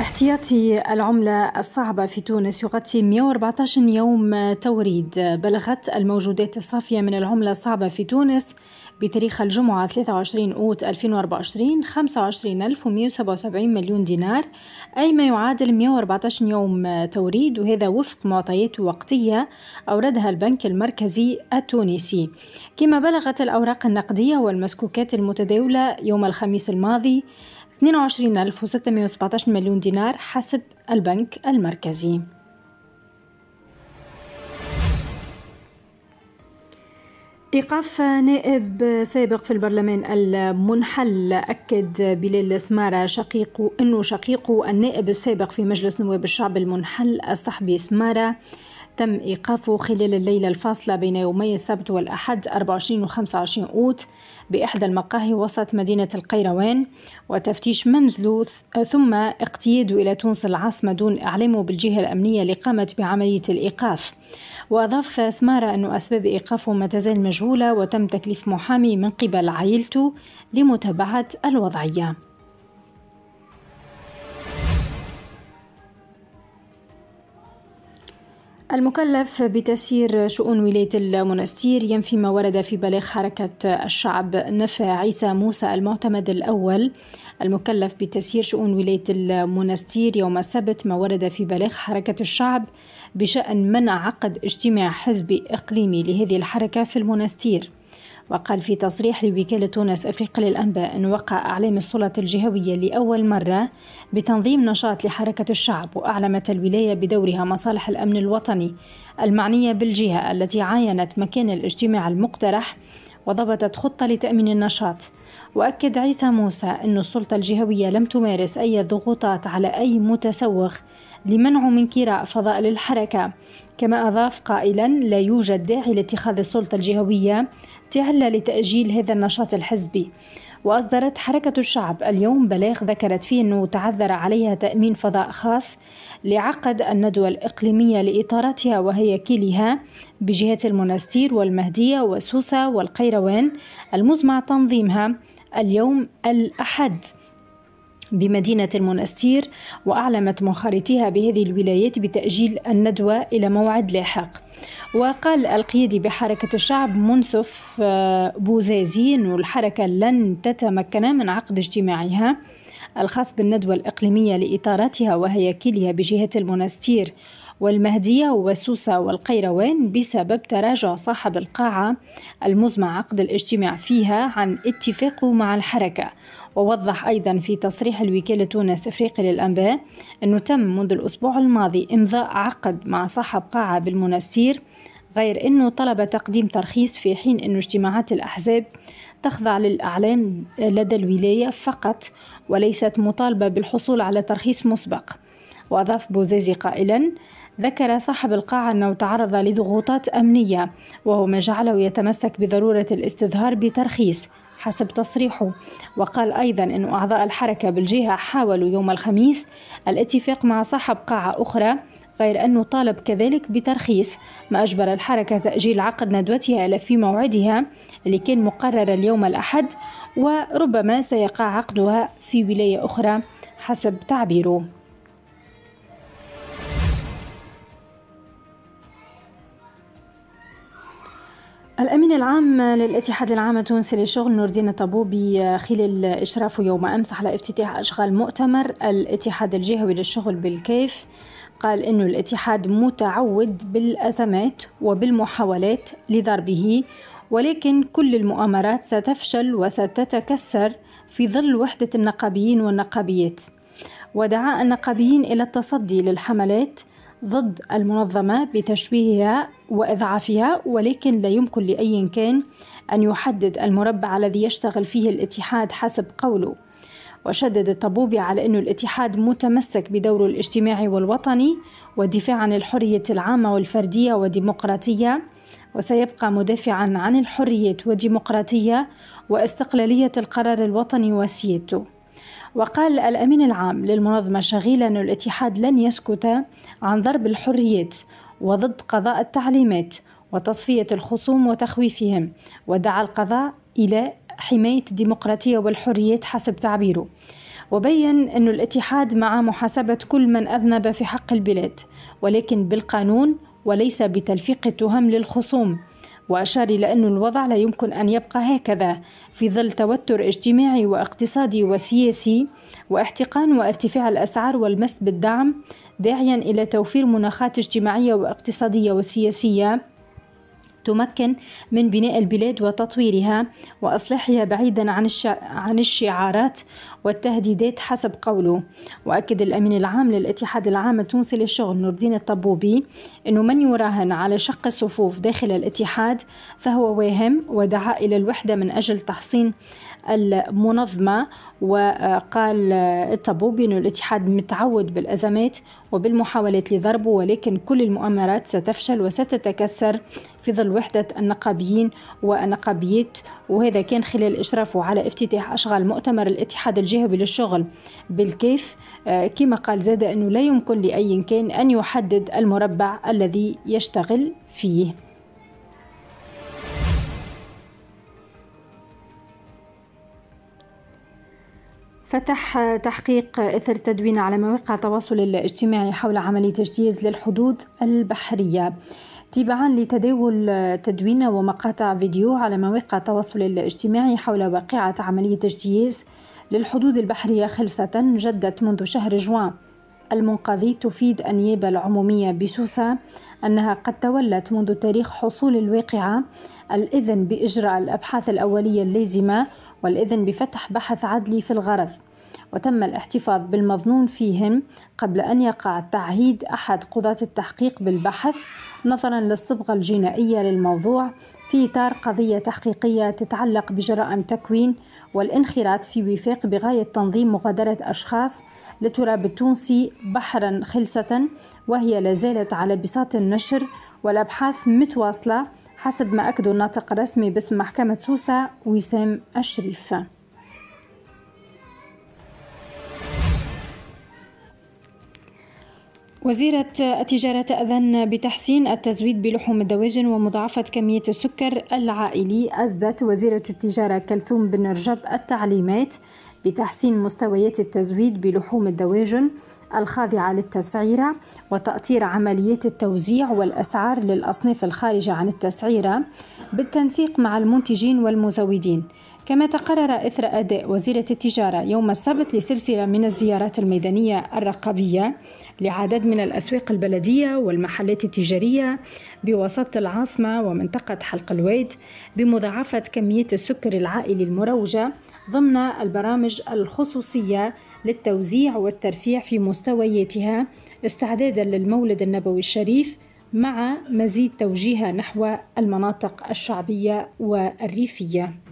احتياطي العملة الصعبة في تونس يغطي 114 يوم توريد بلغت الموجودات الصافية من العملة الصعبة في تونس بتاريخ الجمعة 23 أوت 2024 25177 مليون دينار أي ما يعادل 114 يوم توريد وهذا وفق معطيات وقتية أوردها البنك المركزي التونسي كما بلغت الأوراق النقدية والمسكوكات المتداولة يوم الخميس الماضي 22617 مليون دينار حسب البنك المركزي إيقاف نائب سابق في البرلمان المنحل أكد بلال سمارة شقيقه أنه شقيقه النائب السابق في مجلس نواب الشعب المنحل الصحبي سمارة تم إيقافه خلال الليلة الفاصلة بين يومي السبت والأحد 24 و 25 أوت بإحدى المقاهي وسط مدينة القيروان وتفتيش منزله ثم اقتياده إلى تونس العاصمة دون إعلامه بالجهة الأمنية اللي قامت بعملية الإيقاف وأضاف سمارة أن أسباب إيقافه ما تزال مجهولة وتم تكليف محامي من قبل عائلته لمتابعة الوضعية المكلف بتسيير شؤون ولاية المنستير ينفي ما ورد في بلاغ حركة الشعب نفى عيسى موسى المعتمد الأول المكلف بتسيير شؤون ولاية المنستير يوم السبت ما ورد في بلاغ حركة الشعب بشأن منع عقد اجتماع حزبي إقليمي لهذه الحركة في المنستير وقال في تصريح لوكالة تونس أفريق للأنباء أن وقع أعلام السلطة الجهوية لأول مرة بتنظيم نشاط لحركة الشعب وأعلمت الولاية بدورها مصالح الأمن الوطني المعنية بالجهة التي عاينت مكان الاجتماع المقترح وضبطت خطة لتأمين النشاط وأكد عيسى موسى أن السلطة الجهوية لم تمارس أي ضغوطات على أي متسوق لمنعه من كراء فضاء للحركة كما أضاف قائلا لا يوجد داعي لاتخاذ السلطة الجهوية تعلى لتأجيل هذا النشاط الحزبي وأصدرت حركة الشعب اليوم بلاغ ذكرت فيه أنه تعذر عليها تأمين فضاء خاص لعقد الندوة الإقليمية لإطارتها وهي كلها بجهات المنستير والمهدية وسوسة والقيروان المزمع تنظيمها اليوم الأحد بمدينة المنستير وأعلمت منخرطيها بهذه الولايات بتأجيل الندوة إلى موعد لاحق وقال القيادي بحركة الشعب منسف آه، بوزازي أن الحركة لن تتمكن من عقد اجتماعها الخاص بالندوة الإقليمية لإطاراتها وهياكلها بجهة المنستير والمهدية وسوسة والقيروان بسبب تراجع صاحب القاعة المزمع عقد الاجتماع فيها عن اتفاقه مع الحركة ووضح أيضا في تصريح الوكالة تونس إفريقي للأنباء أنه تم منذ الأسبوع الماضي إمضاء عقد مع صاحب قاعة بالمنستير غير أنه طلب تقديم ترخيص في حين أن اجتماعات الأحزاب تخضع للأعلام لدى الولاية فقط وليست مطالبة بالحصول على ترخيص مسبق وأضاف بوزيزي قائلا ذكر صاحب القاعة أنه تعرض لضغوطات أمنية وهو ما جعله يتمسك بضرورة الاستظهار بترخيص حسب تصريحه وقال أيضا أن أعضاء الحركة بالجهة حاولوا يوم الخميس الاتفاق مع صاحب قاعة أخرى غير أنه طالب كذلك بترخيص ما أجبر الحركة تأجيل عقد ندوتها إلى في موعدها اللي كان مقرر اليوم الأحد وربما سيقع عقدها في ولاية أخرى حسب تعبيره الأمين العام للاتحاد العام التونسي للشغل نور الدين الطبوبي خلال إشرافه يوم أمس على افتتاح أشغال مؤتمر الاتحاد الجهوي للشغل بالكيف قال إنه الاتحاد متعود بالأزمات وبالمحاولات لضربه ولكن كل المؤامرات ستفشل وستتكسر في ظل وحدة النقابيين والنقابيات ودعا النقابيين إلى التصدي للحملات ضد المنظمة بتشويهها وإضعافها ولكن لا يمكن لأي كان أن يحدد المربع الذي يشتغل فيه الاتحاد حسب قوله وشدد الطبوبي على أن الاتحاد متمسك بدوره الاجتماعي والوطني والدفاع عن الحرية العامة والفردية والديمقراطية وسيبقى مدافعا عن الحرية والديمقراطية واستقلالية القرار الوطني وسيادته وقال الأمين العام للمنظمة شغيلة أن الاتحاد لن يسكت عن ضرب الحريات وضد قضاء التعليمات وتصفية الخصوم وتخويفهم ودعا القضاء إلى حماية الديمقراطية والحريات حسب تعبيره وبين أن الاتحاد مع محاسبة كل من أذنب في حق البلاد ولكن بالقانون وليس بتلفيق التهم للخصوم وأشار إلى أن الوضع لا يمكن أن يبقى هكذا في ظل توتر اجتماعي واقتصادي وسياسي واحتقان وارتفاع الأسعار والمس بالدعم داعيا إلى توفير مناخات اجتماعية واقتصادية وسياسية تمكن من بناء البلاد وتطويرها وإصلاحها بعيدا عن عن الشعارات والتهديدات حسب قوله وأكد الأمين العام للاتحاد العام التونسي للشغل نور الدين الطبوبي أنه من يراهن على شق الصفوف داخل الاتحاد فهو واهم ودعا إلى الوحدة من أجل تحصين المنظمة وقال الطبوبي أن الاتحاد متعود بالأزمات وبالمحاولات لضربه ولكن كل المؤامرات ستفشل وستتكسر في ظل وحدة النقابيين والنقابيات وهذا كان خلال إشرافه على افتتاح أشغال مؤتمر الاتحاد الجهوي للشغل بالكيف آه، كما قال زاد أنه لا يمكن لأي كان أن يحدد المربع الذي يشتغل فيه فتح تحقيق إثر تدوين على مواقع التواصل الاجتماعي حول عملية اجتياز للحدود البحرية تباعا لتداول تدوين ومقاطع فيديو على مواقع التواصل الاجتماعي حول واقعة عملية اجتياز للحدود البحرية خلصة جدت منذ شهر جوان المنقذي تفيد النيابة العمومية بسوسة أنها قد تولت منذ تاريخ حصول الواقعة الإذن بإجراء الأبحاث الأولية اللازمة والإذن بفتح بحث عدلي في الغرض وتم الاحتفاظ بالمظنون فيهم قبل أن يقع تعهيد أحد قضاة التحقيق بالبحث نظرا للصبغة الجنائية للموضوع في إطار قضية تحقيقية تتعلق بجرائم تكوين والانخراط في وفاق بغاية تنظيم مغادرة أشخاص لتراب التونسي بحرا خلسة وهي لازالت على بساط النشر والأبحاث متواصلة حسب ما أكده الناطق الرسمي باسم محكمة سوسة وسام الشريف وزيرة التجارة تأذن بتحسين التزويد بلحوم الدواجن ومضاعفة كمية السكر العائلي أزدت وزيرة التجارة كلثوم بن رجب التعليمات بتحسين مستويات التزويد بلحوم الدواجن الخاضعة للتسعيرة وتأطير عمليات التوزيع والأسعار للأصناف الخارجة عن التسعيرة بالتنسيق مع المنتجين والمزودين كما تقرر إثر أداء وزيرة التجارة يوم السبت لسلسلة من الزيارات الميدانية الرقابية لعدد من الأسواق البلدية والمحلات التجارية بوسط العاصمة ومنطقة حلق الويد بمضاعفة كمية السكر العائلي المروجة ضمن البرامج الخصوصية للتوزيع والترفيع في مستوياتها استعدادا للمولد النبوي الشريف مع مزيد توجيهها نحو المناطق الشعبية والريفية